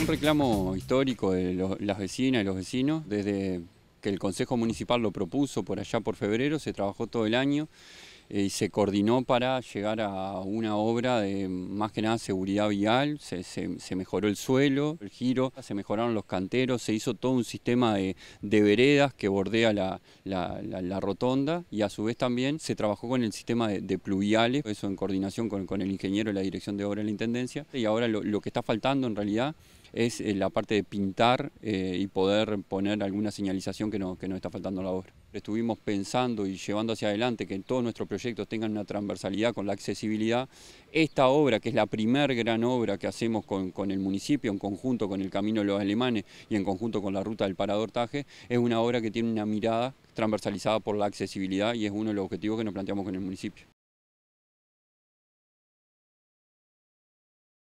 Un reclamo histórico de las vecinas y los vecinos, desde que el Consejo Municipal lo propuso por allá por febrero, se trabajó todo el año eh, y se coordinó para llegar a una obra de más que nada seguridad vial, se, mejoró el suelo, el giro, se mejoraron los canteros, se hizo todo un sistema de, veredas que bordea la, rotonda y a su vez también se trabajó con el sistema de, pluviales, eso en coordinación con, el ingeniero de la Dirección de Obra de la Intendencia y ahora lo que está faltando en realidad es eh, la parte de pintar eh, y poder poner alguna señalización que, nos está faltando la obra. Estuvimos pensando y llevando hacia adelante que todos nuestros proyectos tengan una transversalidad con la accesibilidad. Esta obra, que es la primer gran obra que hacemos con, con el municipio, en conjunto con el Camino de los Alemanes y en conjunto con la Ruta del Parador Taje, es una obra que tiene una mirada transversalizada por la accesibilidad y es uno de los objetivos que nos planteamos con el municipio.